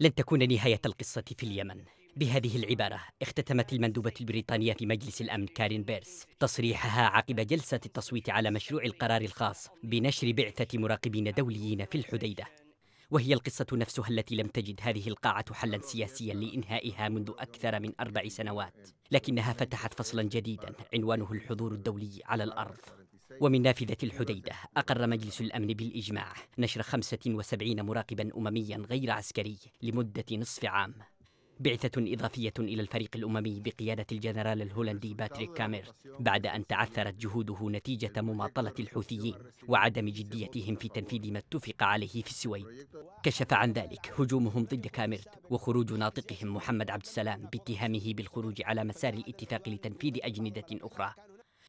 لن تكون نهاية القصة في اليمن بهذه العبارة اختتمت المندوبة البريطانية في مجلس الأمن كارين بيرس تصريحها عقب جلسة التصويت على مشروع القرار الخاص بنشر بعثة مراقبين دوليين في الحديدة وهي القصة نفسها التي لم تجد هذه القاعة حلا سياسيا لإنهائها منذ أكثر من أربع سنوات لكنها فتحت فصلا جديدا عنوانه الحضور الدولي على الأرض ومن نافذة الحديدة أقر مجلس الأمن بالإجماع نشر 75 مراقبا أمميا غير عسكري لمدة نصف عام بعثة إضافية إلى الفريق الأممي بقيادة الجنرال الهولندي باتريك كاميرت بعد أن تعثرت جهوده نتيجة مماطلة الحوثيين وعدم جديتهم في تنفيذ ما اتفق عليه في السويد كشف عن ذلك هجومهم ضد كاميرت وخروج ناطقهم محمد عبد السلام باتهامه بالخروج على مسار الاتفاق لتنفيذ أجندة أخرى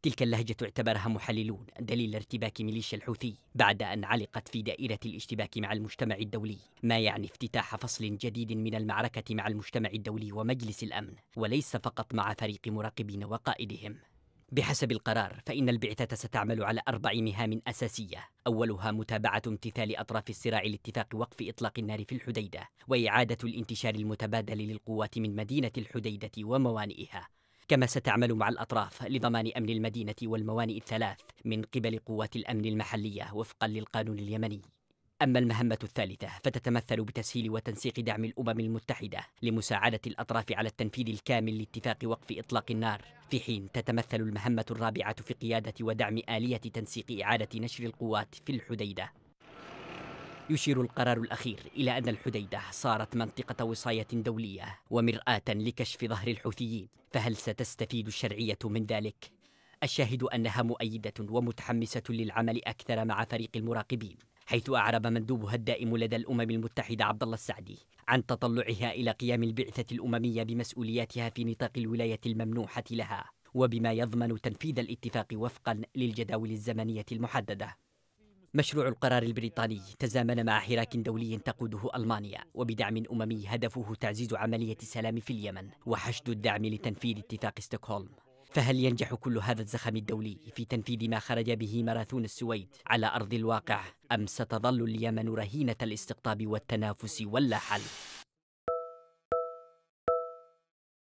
تلك اللهجة اعتبرها محللون دليل ارتباك ميليشيا الحوثي بعد أن علقت في دائرة الاشتباك مع المجتمع الدولي ما يعني افتتاح فصل جديد من المعركة مع المجتمع الدولي ومجلس الأمن وليس فقط مع فريق مراقبين وقائدهم بحسب القرار فإن البعثة ستعمل على أربع مهام أساسية أولها متابعة امتثال أطراف الصراع لاتفاق وقف إطلاق النار في الحديدة وإعادة الانتشار المتبادل للقوات من مدينة الحديدة وموانئها كما ستعمل مع الأطراف لضمان أمن المدينة والموانئ الثلاث من قبل قوات الأمن المحلية وفقا للقانون اليمني أما المهمة الثالثة فتتمثل بتسهيل وتنسيق دعم الأمم المتحدة لمساعدة الأطراف على التنفيذ الكامل لاتفاق وقف إطلاق النار في حين تتمثل المهمة الرابعة في قيادة ودعم آلية تنسيق إعادة نشر القوات في الحديدة يشير القرار الأخير إلى أن الحديدة صارت منطقة وصاية دولية ومرآة لكشف ظهر الحوثيين فهل ستستفيد الشرعية من ذلك؟ الشاهد أنها مؤيدة ومتحمسة للعمل أكثر مع فريق المراقبين حيث أعرب مندوبها الدائم لدى الأمم المتحدة عبد الله السعدي عن تطلعها إلى قيام البعثة الأممية بمسؤولياتها في نطاق الولاية الممنوحة لها وبما يضمن تنفيذ الاتفاق وفقا للجداول الزمنية المحددة مشروع القرار البريطاني تزامن مع حراك دولي تقوده ألمانيا وبدعم أممي هدفه تعزيز عملية السلام في اليمن وحشد الدعم لتنفيذ اتفاق ستوكهولم فهل ينجح كل هذا الزخم الدولي في تنفيذ ما خرج به ماراثون السويد على أرض الواقع أم ستظل اليمن رهينة الاستقطاب والتنافس واللا حل؟